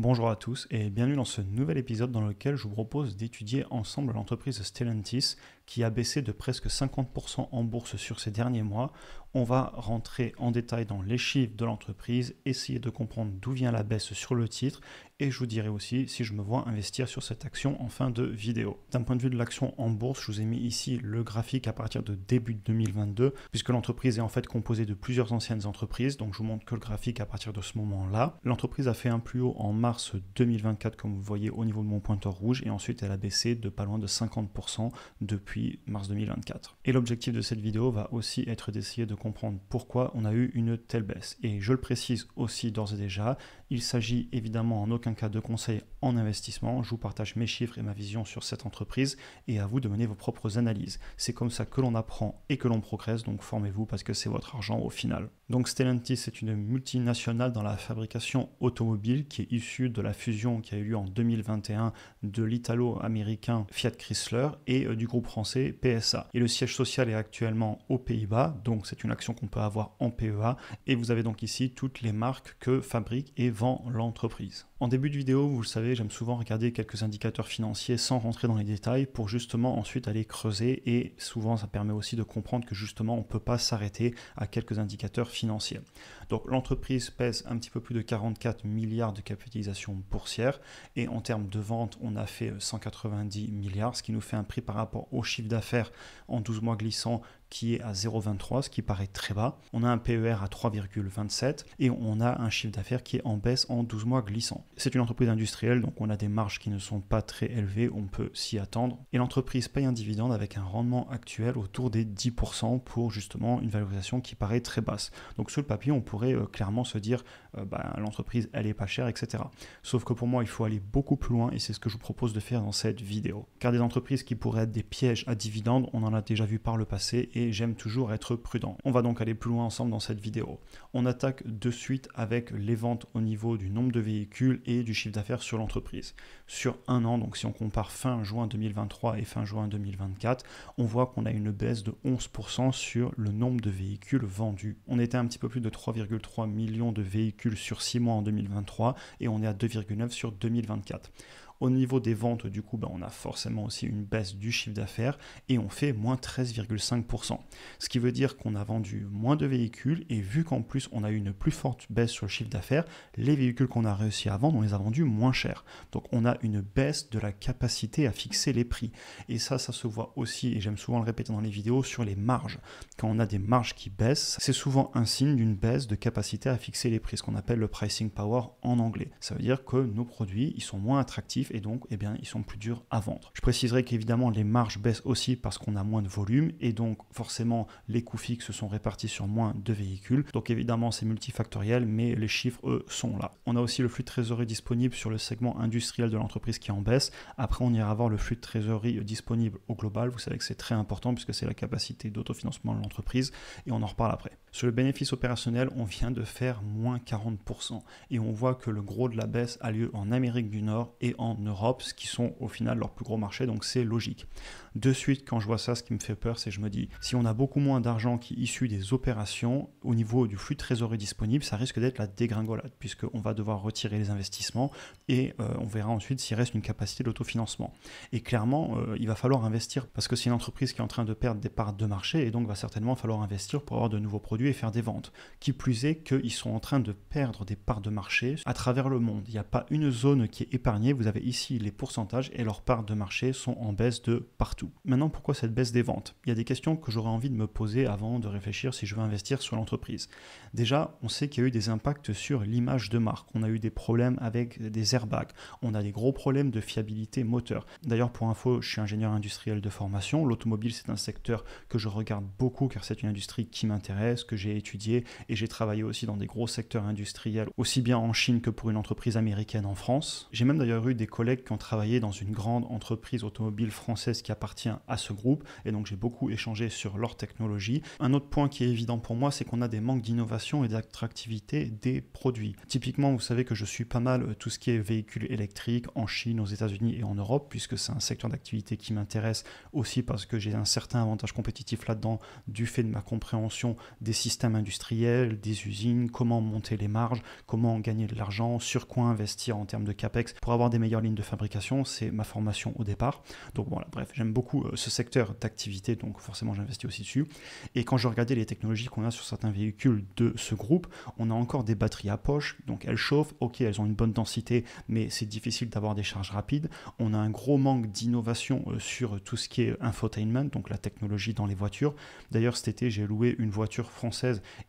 Bonjour à tous et bienvenue dans ce nouvel épisode dans lequel je vous propose d'étudier ensemble l'entreprise Stellantis qui a baissé de presque 50% en bourse sur ces derniers mois. On va rentrer en détail dans les chiffres de l'entreprise, essayer de comprendre d'où vient la baisse sur le titre et je vous dirai aussi si je me vois investir sur cette action en fin de vidéo. D'un point de vue de l'action en bourse, je vous ai mis ici le graphique à partir de début 2022 puisque l'entreprise est en fait composée de plusieurs anciennes entreprises donc je vous montre que le graphique à partir de ce moment-là. L'entreprise a fait un plus haut en mars 2024 comme vous voyez au niveau de mon pointeur rouge et ensuite elle a baissé de pas loin de 50% depuis mars 2024. Et l'objectif de cette vidéo va aussi être d'essayer de comprendre pourquoi on a eu une telle baisse. Et je le précise aussi d'ores et déjà, il s'agit évidemment en aucun cas de conseils en investissement. Je vous partage mes chiffres et ma vision sur cette entreprise et à vous de mener vos propres analyses. C'est comme ça que l'on apprend et que l'on progresse, donc formez-vous parce que c'est votre argent au final. Donc Stellantis est une multinationale dans la fabrication automobile qui est issue de la fusion qui a eu lieu en 2021 de l'italo-américain Fiat Chrysler et euh, du groupe français PSA. Et le siège social est actuellement aux Pays-Bas, donc c'est une action qu'on peut avoir en PEA. Et vous avez donc ici toutes les marques que fabrique et vend l'entreprise. En début de vidéo, vous le savez, j'aime souvent regarder quelques indicateurs financiers sans rentrer dans les détails pour justement ensuite aller creuser et souvent ça permet aussi de comprendre que justement on ne peut pas s'arrêter à quelques indicateurs financiers. Donc l'entreprise pèse un petit peu plus de 44 milliards de capitalisation boursière et en termes de vente, on a fait 190 euh, milliards, ce qui nous fait un prix par rapport au chiffre d'affaires en 12 mois glissant qui est à 0,23, ce qui paraît très bas. On a un PER à 3,27 et on a un chiffre d'affaires qui est en baisse en 12 mois glissant. C'est une entreprise industrielle, donc on a des marges qui ne sont pas très élevées, on peut s'y attendre. Et l'entreprise paye un dividende avec un rendement actuel autour des 10% pour justement une valorisation qui paraît très basse. Donc sur le papier, on pourrait euh, clairement se dire, euh, bah, l'entreprise, elle est pas chère, etc. Sauf que pour moi, il faut aller beaucoup plus loin et c'est ce que je vous propose de faire dans cette vidéo. Car des entreprises qui pourraient être des pièges à dividendes, on en a déjà vu par le passé et j'aime toujours être prudent. On va donc aller plus loin ensemble dans cette vidéo. On attaque de suite avec les ventes au niveau du nombre de véhicules et du chiffre d'affaires sur l'entreprise. Sur un an, donc si on compare fin juin 2023 et fin juin 2024, on voit qu'on a une baisse de 11% sur le nombre de véhicules vendus. On était un petit peu plus de 3,3 millions de véhicules sur 6 mois en 2023 et on est à 2,9 sur 2024. Au niveau des ventes, du coup, bah, on a forcément aussi une baisse du chiffre d'affaires et on fait moins 13,5%. Ce qui veut dire qu'on a vendu moins de véhicules et vu qu'en plus on a eu une plus forte baisse sur le chiffre d'affaires, les véhicules qu'on a réussi à vendre, on les a vendus moins cher. Donc on a une baisse de la capacité à fixer les prix. Et ça, ça se voit aussi, et j'aime souvent le répéter dans les vidéos, sur les marges. Quand on a des marges qui baissent, c'est souvent un signe d'une baisse de capacité à fixer les prix, ce qu'on appelle le pricing power en anglais. Ça veut dire que nos produits, ils sont moins attractifs et donc eh bien, ils sont plus durs à vendre. Je préciserai qu'évidemment les marges baissent aussi parce qu'on a moins de volume et donc forcément les coûts fixes sont répartis sur moins de véhicules. Donc évidemment c'est multifactoriel mais les chiffres eux sont là. On a aussi le flux de trésorerie disponible sur le segment industriel de l'entreprise qui en baisse. Après on ira voir le flux de trésorerie euh, disponible au global. Vous savez que c'est très important puisque c'est la capacité d'autofinancement de l'entreprise et on en reparle après. Sur le bénéfice opérationnel, on vient de faire moins 40%. Et on voit que le gros de la baisse a lieu en Amérique du Nord et en Europe, ce qui sont au final leurs plus gros marchés, donc c'est logique. De suite, quand je vois ça, ce qui me fait peur, c'est que je me dis, si on a beaucoup moins d'argent qui est issu des opérations, au niveau du flux de trésorerie disponible, ça risque d'être la dégringolade, puisqu'on va devoir retirer les investissements et euh, on verra ensuite s'il reste une capacité d'autofinancement. Et clairement, euh, il va falloir investir, parce que c'est une entreprise qui est en train de perdre des parts de marché, et donc va certainement falloir investir pour avoir de nouveaux produits et faire des ventes. Qui plus est qu'ils sont en train de perdre des parts de marché à travers le monde. Il n'y a pas une zone qui est épargnée. Vous avez ici les pourcentages et leurs parts de marché sont en baisse de partout. Maintenant, pourquoi cette baisse des ventes Il y a des questions que j'aurais envie de me poser avant de réfléchir si je veux investir sur l'entreprise. Déjà, on sait qu'il y a eu des impacts sur l'image de marque. On a eu des problèmes avec des airbags. On a des gros problèmes de fiabilité moteur. D'ailleurs, pour info, je suis ingénieur industriel de formation. L'automobile, c'est un secteur que je regarde beaucoup car c'est une industrie qui m'intéresse, que j'ai étudié et j'ai travaillé aussi dans des gros secteurs industriels, aussi bien en Chine que pour une entreprise américaine en France. J'ai même d'ailleurs eu des collègues qui ont travaillé dans une grande entreprise automobile française qui appartient à ce groupe et donc j'ai beaucoup échangé sur leur technologie. Un autre point qui est évident pour moi, c'est qu'on a des manques d'innovation et d'attractivité des produits. Typiquement, vous savez que je suis pas mal euh, tout ce qui est véhicules électriques en Chine, aux États-Unis et en Europe, puisque c'est un secteur d'activité qui m'intéresse aussi parce que j'ai un certain avantage compétitif là-dedans du fait de ma compréhension des systèmes industriels, des usines, comment monter les marges, comment gagner de l'argent, sur quoi investir en termes de CAPEX pour avoir des meilleures lignes de fabrication. C'est ma formation au départ. Donc voilà, bref, j'aime beaucoup euh, ce secteur d'activité, donc forcément j'investis aussi dessus. Et quand je regardais les technologies qu'on a sur certains véhicules de ce groupe, on a encore des batteries à poche, donc elles chauffent, ok, elles ont une bonne densité, mais c'est difficile d'avoir des charges rapides. On a un gros manque d'innovation euh, sur tout ce qui est infotainment, donc la technologie dans les voitures. D'ailleurs, cet été, j'ai loué une voiture française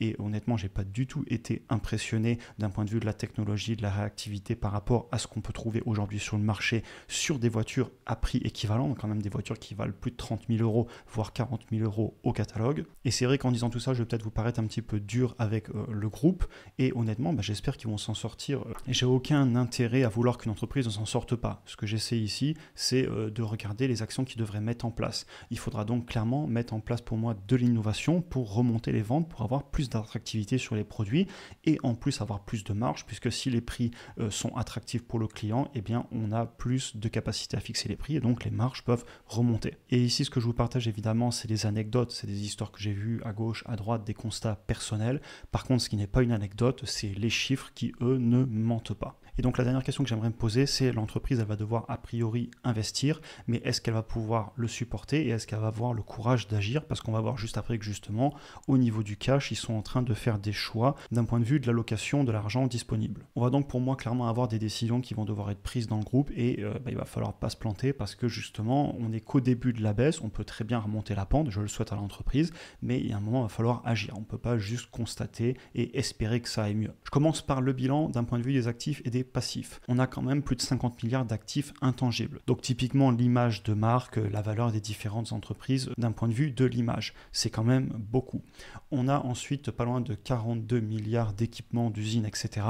et honnêtement, j'ai pas du tout été impressionné d'un point de vue de la technologie, de la réactivité par rapport à ce qu'on peut trouver aujourd'hui sur le marché sur des voitures à prix équivalent, quand même des voitures qui valent plus de 30 000 euros, voire 40 000 euros au catalogue. Et c'est vrai qu'en disant tout ça, je vais peut-être vous paraître un petit peu dur avec euh, le groupe. Et honnêtement, bah, j'espère qu'ils vont s'en sortir. et J'ai aucun intérêt à vouloir qu'une entreprise ne s'en sorte pas. Ce que j'essaie ici, c'est euh, de regarder les actions qu'ils devraient mettre en place. Il faudra donc clairement mettre en place pour moi de l'innovation pour remonter les ventes, pour avoir plus d'attractivité sur les produits et en plus avoir plus de marge puisque si les prix euh, sont attractifs pour le client, eh bien on a plus de capacité à fixer les prix et donc les marges peuvent remonter. Et ici ce que je vous partage évidemment c'est des anecdotes, c'est des histoires que j'ai vues à gauche, à droite, des constats personnels. Par contre ce qui n'est pas une anecdote, c'est les chiffres qui eux ne mentent pas. Et donc la dernière question que j'aimerais me poser, c'est l'entreprise, elle va devoir a priori investir, mais est-ce qu'elle va pouvoir le supporter et est-ce qu'elle va avoir le courage d'agir Parce qu'on va voir juste après que justement, au niveau du cash, ils sont en train de faire des choix d'un point de vue de l'allocation de l'argent disponible. On va donc pour moi clairement avoir des décisions qui vont devoir être prises dans le groupe et euh, bah, il va falloir pas se planter parce que justement, on n'est qu'au début de la baisse, on peut très bien remonter la pente, je le souhaite à l'entreprise, mais il y a un moment, il va falloir agir. On ne peut pas juste constater et espérer que ça aille mieux. Je commence par le bilan d'un point de vue des actifs et des passif On a quand même plus de 50 milliards d'actifs intangibles. Donc typiquement l'image de marque, euh, la valeur des différentes entreprises d'un point de vue de l'image, c'est quand même beaucoup. On a ensuite pas loin de 42 milliards d'équipements, d'usines, etc.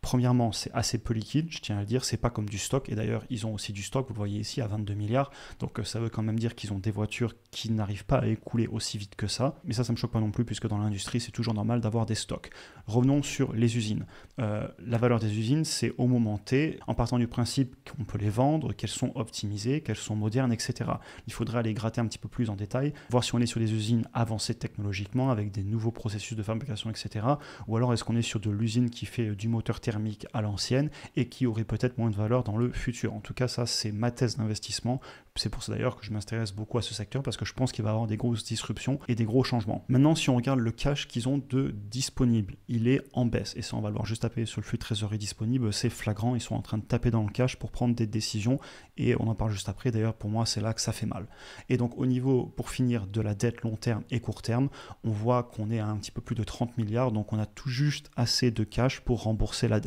Premièrement, c'est assez peu liquide, je tiens à le dire, c'est pas comme du stock, et d'ailleurs, ils ont aussi du stock, vous le voyez ici, à 22 milliards, donc euh, ça veut quand même dire qu'ils ont des voitures qui n'arrivent pas à écouler aussi vite que ça, mais ça, ça me choque pas non plus, puisque dans l'industrie, c'est toujours normal d'avoir des stocks. Revenons sur les usines. Euh, la valeur des usines, c'est au moment T, en partant du principe qu'on peut les vendre, qu'elles sont optimisées, qu'elles sont modernes, etc. Il faudrait aller gratter un petit peu plus en détail, voir si on est sur des usines avancées technologiquement, avec des nouveaux processus de fabrication, etc., ou alors est-ce qu'on est sur de l'usine qui fait du moteur thermique à l'ancienne et qui aurait peut-être moins de valeur dans le futur. En tout cas, ça, c'est ma thèse d'investissement. C'est pour ça d'ailleurs que je m'intéresse beaucoup à ce secteur parce que je pense qu'il va avoir des grosses disruptions et des gros changements. Maintenant, si on regarde le cash qu'ils ont de disponible, il est en baisse. Et ça, on va le voir juste taper sur le flux de trésorerie disponible. C'est flagrant. Ils sont en train de taper dans le cash pour prendre des décisions. Et on en parle juste après. D'ailleurs, pour moi, c'est là que ça fait mal. Et donc, au niveau, pour finir, de la dette long terme et court terme, on voit qu'on est à un petit peu plus de 30 milliards. Donc, on a tout juste assez de cash pour rembourser la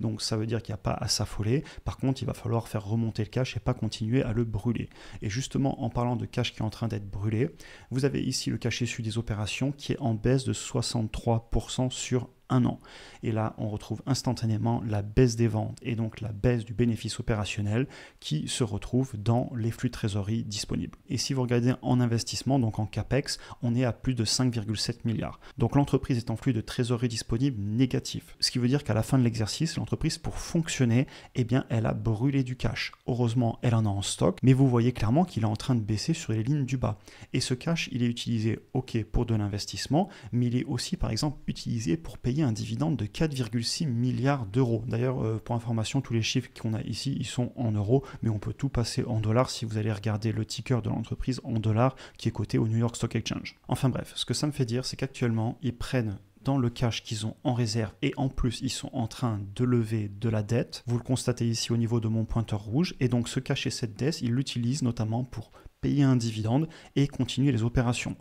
donc ça veut dire qu'il n'y a pas à s'affoler. Par contre, il va falloir faire remonter le cash et pas continuer à le brûler. Et justement, en parlant de cash qui est en train d'être brûlé, vous avez ici le cash issu des opérations qui est en baisse de 63% sur an. Et là, on retrouve instantanément la baisse des ventes et donc la baisse du bénéfice opérationnel qui se retrouve dans les flux de trésorerie disponibles. Et si vous regardez en investissement, donc en CAPEX, on est à plus de 5,7 milliards. Donc l'entreprise est en flux de trésorerie disponible négatif. Ce qui veut dire qu'à la fin de l'exercice, l'entreprise, pour fonctionner, eh bien, elle a brûlé du cash. Heureusement, elle en a en stock, mais vous voyez clairement qu'il est en train de baisser sur les lignes du bas. Et ce cash, il est utilisé, ok, pour de l'investissement, mais il est aussi, par exemple, utilisé pour payer un dividende de 4,6 milliards d'euros. D'ailleurs, euh, pour information, tous les chiffres qu'on a ici, ils sont en euros, mais on peut tout passer en dollars si vous allez regarder le ticker de l'entreprise en dollars qui est coté au New York Stock Exchange. Enfin bref, ce que ça me fait dire, c'est qu'actuellement, ils prennent dans le cash qu'ils ont en réserve et en plus ils sont en train de lever de la dette. Vous le constatez ici au niveau de mon pointeur rouge et donc ce cash et cette dette, ils l'utilisent notamment pour payer un dividende et continuer les opérations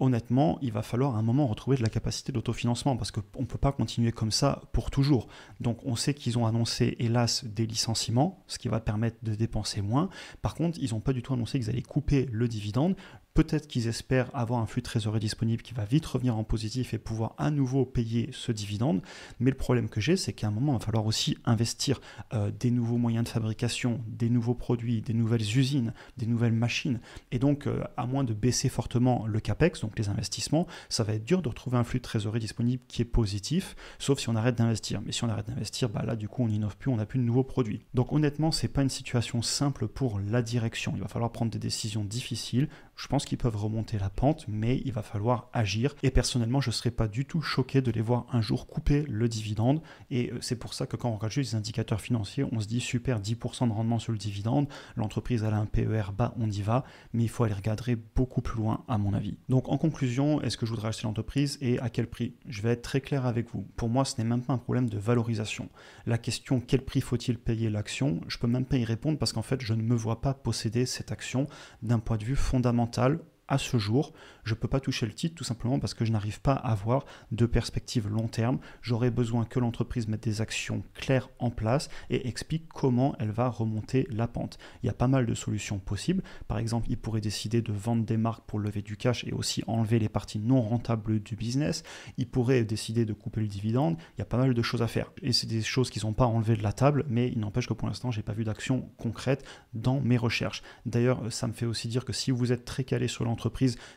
honnêtement, il va falloir à un moment retrouver de la capacité d'autofinancement parce qu'on ne peut pas continuer comme ça pour toujours. Donc on sait qu'ils ont annoncé, hélas, des licenciements, ce qui va permettre de dépenser moins. Par contre, ils n'ont pas du tout annoncé qu'ils allaient couper le dividende. Peut-être qu'ils espèrent avoir un flux de trésorerie disponible qui va vite revenir en positif et pouvoir à nouveau payer ce dividende. Mais le problème que j'ai, c'est qu'à un moment, il va falloir aussi investir euh, des nouveaux moyens de fabrication, des nouveaux produits, des nouvelles usines, des nouvelles machines. Et donc, euh, à moins de baisser fortement le CAPEX, donc les investissements, ça va être dur de retrouver un flux de trésorerie disponible qui est positif, sauf si on arrête d'investir. Mais si on arrête d'investir, bah là, du coup, on n'innove plus, on n'a plus de nouveaux produits. Donc honnêtement, ce n'est pas une situation simple pour la direction. Il va falloir prendre des décisions difficiles, je pense qu'ils peuvent remonter la pente, mais il va falloir agir. Et personnellement, je ne serais pas du tout choqué de les voir un jour couper le dividende. Et euh, c'est pour ça que quand on regarde juste les indicateurs financiers, on se dit super 10% de rendement sur le dividende, l'entreprise a un PER bas, on y va, mais il faut aller regarder beaucoup plus loin à mon avis. Donc en conclusion, est-ce que je voudrais acheter l'entreprise et à quel prix Je vais être très clair avec vous. Pour moi, ce n'est même pas un problème de valorisation. La question quel prix faut-il payer l'action, je peux même pas y répondre parce qu'en fait, je ne me vois pas posséder cette action d'un point de vue fondamental mental à ce jour, je peux pas toucher le titre tout simplement parce que je n'arrive pas à avoir de perspective long terme. J'aurais besoin que l'entreprise mette des actions claires en place et explique comment elle va remonter la pente. Il y a pas mal de solutions possibles. Par exemple, il pourrait décider de vendre des marques pour lever du cash et aussi enlever les parties non rentables du business. Il pourrait décider de couper le dividende. Il y a pas mal de choses à faire. Et c'est des choses qu'ils n'ont pas enlevées de la table, mais il n'empêche que pour l'instant, j'ai pas vu d'actions concrètes dans mes recherches. D'ailleurs, ça me fait aussi dire que si vous êtes très calé sur l'entreprise,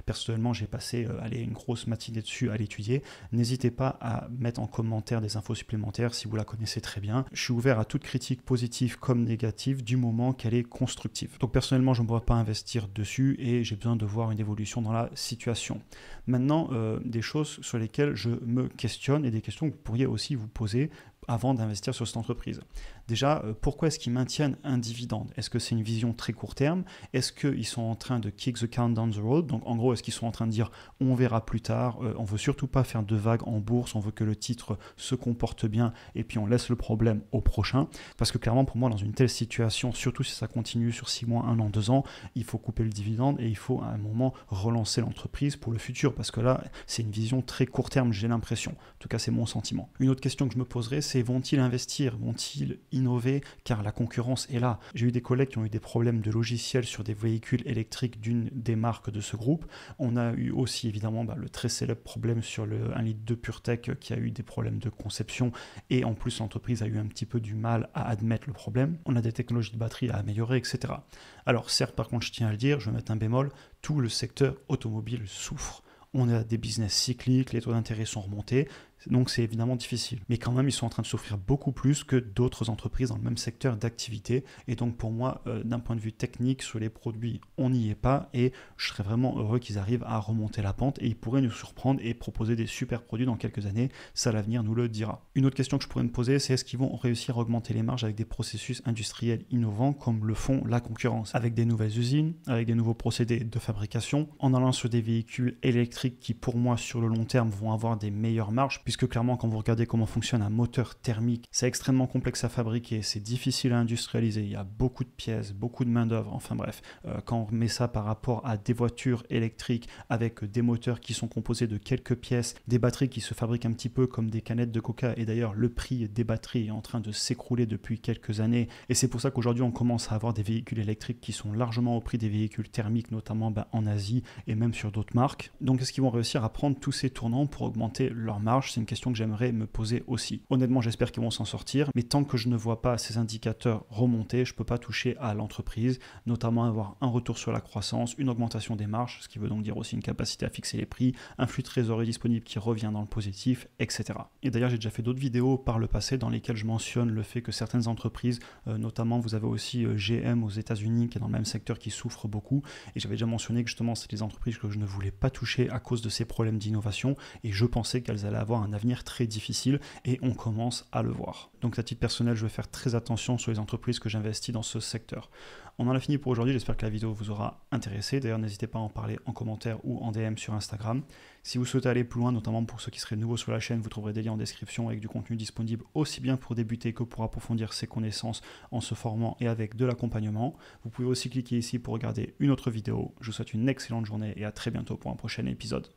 Personnellement, j'ai passé euh, une grosse matinée dessus à l'étudier. N'hésitez pas à mettre en commentaire des infos supplémentaires si vous la connaissez très bien. Je suis ouvert à toute critique positive comme négative du moment qu'elle est constructive. Donc personnellement, je ne pourrais pas investir dessus et j'ai besoin de voir une évolution dans la situation. Maintenant, euh, des choses sur lesquelles je me questionne et des questions que vous pourriez aussi vous poser avant d'investir sur cette entreprise. Déjà, euh, pourquoi est-ce qu'ils maintiennent un dividende Est-ce que c'est une vision très court terme Est-ce qu'ils sont en train de kick the can down the road Donc en gros, est-ce qu'ils sont en train de dire on verra plus tard, on euh, on veut surtout pas faire de vagues en bourse, on veut que le titre se comporte bien et puis on laisse le problème au prochain Parce que clairement, pour moi, dans une telle situation, surtout si ça continue sur 6 mois, 1 an, 2 ans, il faut couper le dividende et il faut à un moment relancer l'entreprise pour le futur. Parce que là, c'est une vision très court terme, j'ai l'impression. En tout cas, c'est mon sentiment. Une autre question que je me poserais, vont-ils investir, vont-ils innover, car la concurrence est là. J'ai eu des collègues qui ont eu des problèmes de logiciels sur des véhicules électriques d'une des marques de ce groupe. On a eu aussi évidemment bah, le très célèbre problème sur le 1 litre de PureTech euh, qui a eu des problèmes de conception et en plus l'entreprise a eu un petit peu du mal à admettre le problème. On a des technologies de batterie à améliorer, etc. Alors certes, par contre, je tiens à le dire, je vais mettre un bémol, tout le secteur automobile souffre on a des business cycliques, les taux d'intérêt sont remontés, donc c'est évidemment difficile. Mais quand même, ils sont en train de souffrir beaucoup plus que d'autres entreprises dans le même secteur d'activité. Et donc pour moi, euh, d'un point de vue technique sur les produits, on n'y est pas. Et je serais vraiment heureux qu'ils arrivent à remonter la pente. Et ils pourraient nous surprendre et proposer des super produits dans quelques années. Ça, l'avenir nous le dira. Une autre question que je pourrais me poser, c'est est-ce qu'ils vont réussir à augmenter les marges avec des processus industriels innovants comme le font la concurrence, avec des nouvelles usines, avec des nouveaux procédés de fabrication, en allant sur des véhicules électriques qui pour moi sur le long terme vont avoir des meilleures marges puisque clairement quand vous regardez comment fonctionne un moteur thermique, c'est extrêmement complexe à fabriquer, c'est difficile à industrialiser, il y a beaucoup de pièces, beaucoup de main-d'œuvre, enfin bref, euh, quand on met ça par rapport à des voitures électriques avec euh, des moteurs qui sont composés de quelques pièces, des batteries qui se fabriquent un petit peu comme des canettes de coca, et d'ailleurs le prix des batteries est en train de s'écrouler depuis quelques années, et c'est pour ça qu'aujourd'hui on commence à avoir des véhicules électriques qui sont largement au prix des véhicules thermiques, notamment bah, en Asie et même sur d'autres marques. Donc est-ce qu'ils vont réussir à prendre tous ces tournants pour augmenter leur marge une question que j'aimerais me poser aussi. Honnêtement, j'espère qu'ils vont s'en sortir, mais tant que je ne vois pas ces indicateurs remonter, je ne peux pas toucher à l'entreprise, notamment avoir un retour sur la croissance, une augmentation des marges, ce qui veut donc dire aussi une capacité à fixer les prix, un flux de trésorerie disponible qui revient dans le positif, etc. Et d'ailleurs, j'ai déjà fait d'autres vidéos par le passé dans lesquelles je mentionne le fait que certaines entreprises, euh, notamment vous avez aussi euh, GM aux États-Unis qui est dans le même secteur qui souffre beaucoup, et j'avais déjà mentionné que justement c'est des entreprises que je ne voulais pas toucher à cause de ces problèmes d'innovation, et je pensais qu'elles allaient avoir un avenir très difficile et on commence à le voir. Donc à titre personnel, je vais faire très attention sur les entreprises que j'investis dans ce secteur. On en a fini pour aujourd'hui, j'espère que la vidéo vous aura intéressé. D'ailleurs, n'hésitez pas à en parler en commentaire ou en DM sur Instagram. Si vous souhaitez aller plus loin, notamment pour ceux qui seraient nouveaux sur la chaîne, vous trouverez des liens en description avec du contenu disponible aussi bien pour débuter que pour approfondir ses connaissances en se formant et avec de l'accompagnement. Vous pouvez aussi cliquer ici pour regarder une autre vidéo. Je vous souhaite une excellente journée et à très bientôt pour un prochain épisode.